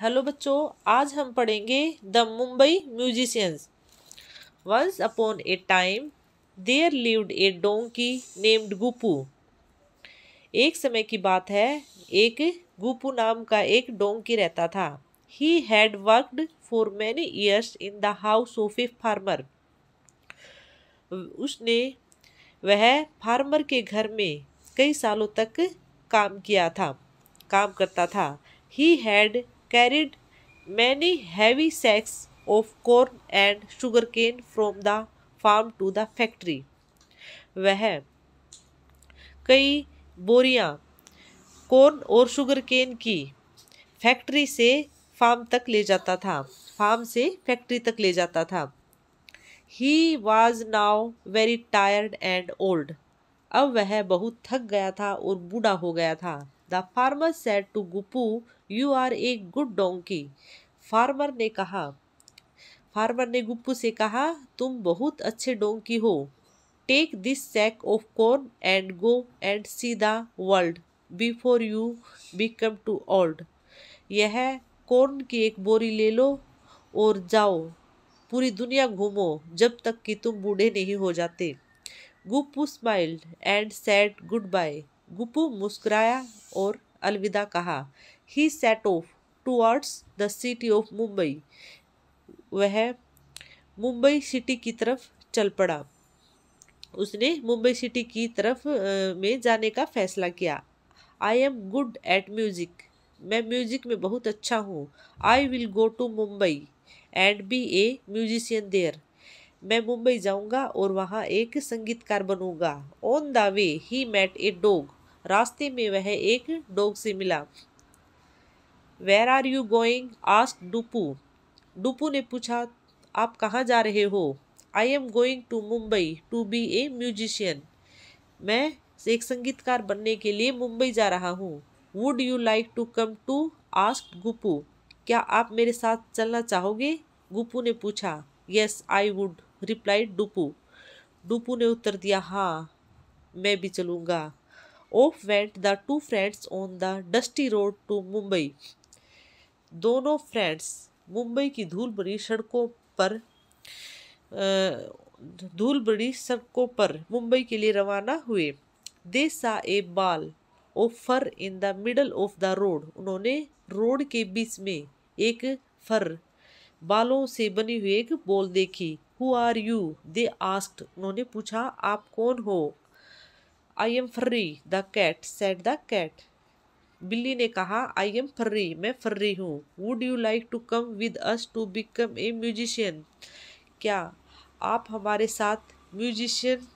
Hello बच्चों आज हम पढ़ेंगे the Mumbai musicians once upon a time there lived a donkey named Gupu एक समय की बात है एक गुपू नाम का एक डोंकी रहता था he had worked for many years in the house of a farmer उसने वह फार्मर के घर में कई सालों तक काम किया था काम करता था he had carried many heavy sacks of corn and sugarcane from the farm to the factory. वह कई बोरियां कॉर्न और शुगर केन की फैक्ट्री से फार्म तक ले जाता था फार्म से फैक्ट्री तक ले जाता था he was now very tired and old अब वह बहुत थक गया था और बूढ़ा हो गया था the farmer said to Guppu you are a good donkey farmer ने कहा फार्मर ने गुप्पू से कहा तुम बहुत अच्छे डोंकी हो take this sack of corn and go and see the world before you become too old यह कॉर्न की एक बोरी ले लो और जाओ पूरी दुनिया घूमो जब तक कि तुम बूढ़े नहीं हो जाते Guppu smiled and said good bye Guppu मुस्कुराया और अलविदा कहा he set off towards the city of Mumbai वह मुंबई सिटी की तरफ चल पड़ा उसने मुंबई सिटी की तरफ में जाने का फैसला किया I am good at music मैं म्यूजिक में बहुत अच्छा हूँ I will go to Mumbai and be a musician there मैं मुंबई जाऊंगा और वहाँ एक संगीतकार बनूंगा on the way he met a dog रास्ते में वह एक डॉग से मिला where are you going ask Dupu Dupu ने पूछा आप कहाँ जा रहे हो I am going to Mumbai to be a musician मैं एक संगीतकार बनने के लिए मुंबई जा रहा हूँ would you like to come too ask Guppu क्या आप मेरे साथ चलना चाहोगे गुप्पू ने पूछा yes I would replied Dupu Dupu ने उत्तर दिया हाँ मैं भी चलूँगा off went the two friends on the dusty road to Mumbai दोनों फ्रेंड्स मुंबई की धूल भरी सड़कों पर धूल भरी सड़कों पर मुंबई के लिए रवाना हुए दे saw a ball of fur in the middle of the road उन्होंने रोड के बीच में एक फर बालों से बनी हुई एक बॉल देखी who are you they asked उन्होंने पूछा आप कौन हो I am Furry the cat said the cat बिल्ली ने कहा आई एम फर्री मैं फर्री हूँ would you like to come with us to become a musician क्या आप हमारे साथ म्यूजिशियन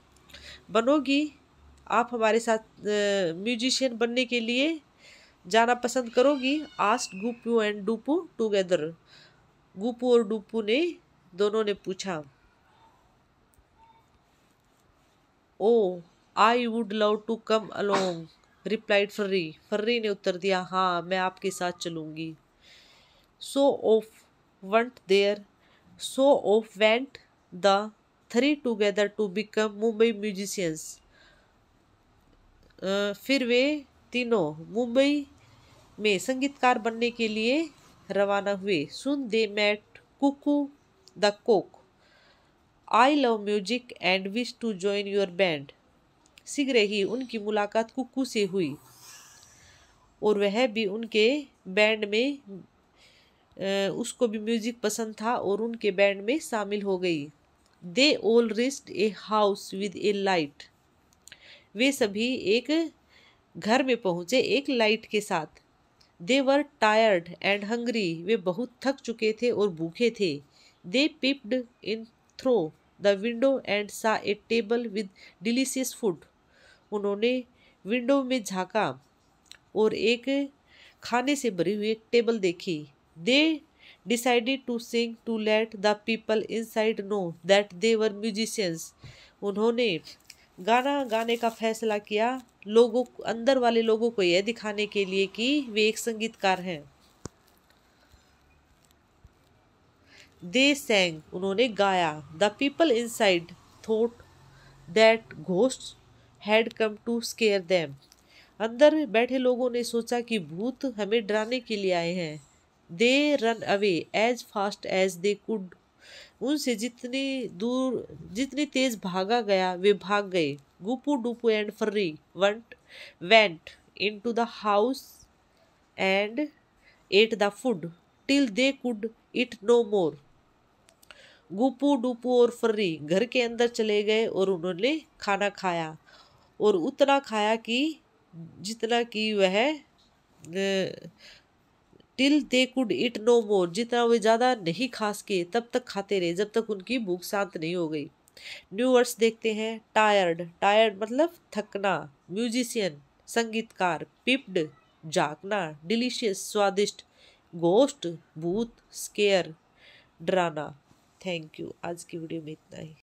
बनोगी आप हमारे साथ म्यूजिशियन बनने के लिए जाना पसंद करोगी asked Guppu and Dupu together Guppu और डुपू ने दोनों ने पूछा oh I would love to come along replied Furry Furry ने उत्तर दिया हाँ मैं आपके साथ चलूंगी so off went there so off went the three together to become Mumbai musicians फिर वे तीनों मुंबई में संगीतकार बनने के लिए रवाना हुए soon they met Kuku the cock I love music and wish to join your band शीघ्र ही उनकी मुलाकात कुकू से हुई और वह भी उनके बैंड में उसको भी म्यूजिक पसंद था और उनके बैंड में शामिल हो गई they all reached a house with a light वे सभी एक घर में पहुंचे एक लाइट के साथ they were tired and hungry वे बहुत थक चुके थे और भूखे थे They peeped in through the window and saw a table with delicious food. उन्होंने विंडो में झांका और एक खाने से भरी हुई टेबल देखी they decided to sing to let the people inside know that they were musicians उन्होंने गाना गाने का फैसला किया लोगों अंदर वाले लोगों को यह दिखाने के लिए कि वे एक संगीतकार हैं दे सेंग उन्होंने गाया the people inside thought that ghost had come to scare them अंदर बैठे लोगों ने सोचा कि भूत हमें डराने के लिए आए हैं they ran away as fast as they could उनसे जितनी दूर जितनी तेज भागा गया वे भाग गए Guppu Dupu and Furry went went into the house and ate the food till they could eat no more Guppu Duppu और फर्री घर के अंदर चले गए और उन्होंने खाना खाया और उतना खाया कि जितना कि वह till they could eat no more जितना वे ज़्यादा नहीं खा सके तब तक खाते रहे जब तक उनकी भूख शांत नहीं हो गई न्यू वर्ड्स देखते हैं टायर्ड टायर्ड मतलब थकना म्यूजिशियन संगीतकार पिप्ड जागना डिलीशियस स्वादिष्ट गोस्ट भूत स्केयर डराना थैंक यू आज की वीडियो में इतना ही